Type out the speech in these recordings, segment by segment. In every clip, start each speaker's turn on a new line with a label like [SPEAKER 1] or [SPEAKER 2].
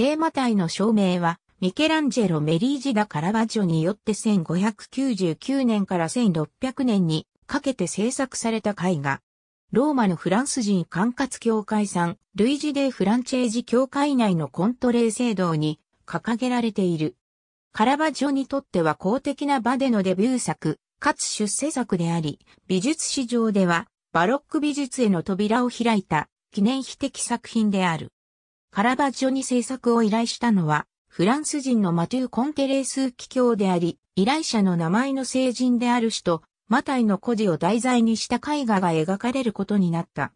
[SPEAKER 1] 聖魔体の証明は、ミケランジェロ・メリージダ・カラバジョによって1599年から1600年にかけて制作された絵画。ローマのフランス人管轄協会ん、ルイジ・デ・フランチェージ協会内のコントレー制度に掲げられている。カラバジョにとっては公的な場でのデビュー作、かつ出世作であり、美術史上ではバロック美術への扉を開いた記念碑的作品である。カラバッジョに制作を依頼したのは、フランス人のマトゥー・コンテレースキ教であり、依頼者の名前の聖人である人、マタイの孤児を題材にした絵画が描かれることになった。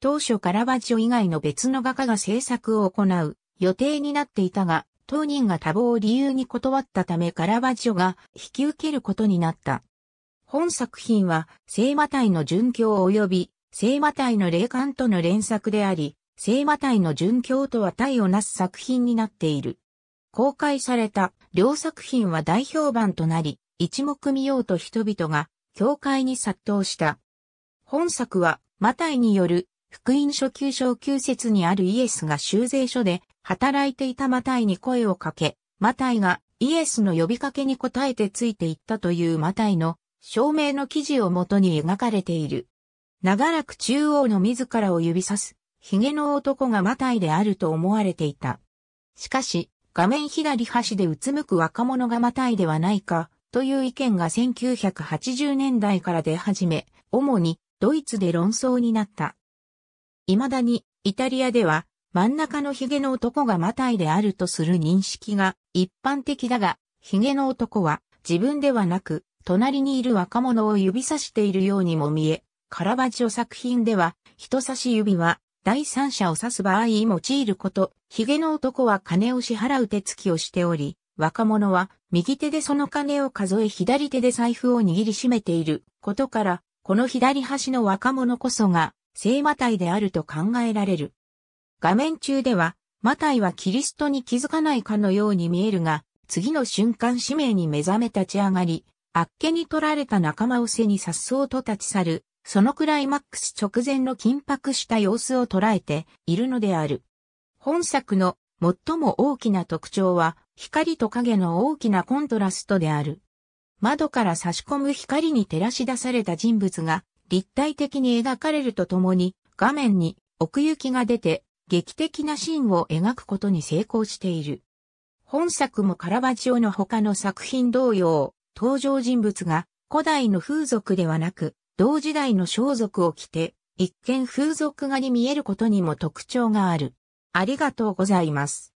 [SPEAKER 1] 当初カラバッジョ以外の別の画家が制作を行う予定になっていたが、当人が多忙を理由に断ったためカラバッジョが引き受けることになった。本作品は、聖マタイの殉教及び、聖マタイの霊感との連作であり、聖タイの殉教とは体をなす作品になっている。公開された両作品は大評判となり、一目見ようと人々が教会に殺到した。本作は、マタイによる福音書九章九節にあるイエスが修税所で働いていたマタイに声をかけ、マタイがイエスの呼びかけに応えてついていったというマタイの証明の記事をもとに描かれている。長らく中央の自らを指さす髭の男がマタイであると思われていた。しかし、画面左端でうつむく若者がマタイではないか、という意見が1980年代から出始め、主にドイツで論争になった。未だにイタリアでは真ん中のヒゲの男がマタイであるとする認識が一般的だが、ヒゲの男は自分ではなく隣にいる若者を指さしているようにも見え、カラバジョ作品では人差し指は第三者を指す場合用いること、髭の男は金を支払う手つきをしており、若者は右手でその金を数え左手で財布を握りしめていることから、この左端の若者こそが聖マタイであると考えられる。画面中では、マタイはキリストに気づかないかのように見えるが、次の瞬間使命に目覚め立ち上がり、あっけに取られた仲間を背に颯爽と立ち去るそのクライマックス直前の緊迫した様子を捉えているのである。本作の最も大きな特徴は光と影の大きなコントラストである。窓から差し込む光に照らし出された人物が立体的に描かれるとともに画面に奥行きが出て劇的なシーンを描くことに成功している。本作もカラバチオの他の作品同様、登場人物が古代の風俗ではなく同時代の装束を着て、一見風俗画に見えることにも特徴がある。ありがとうございます。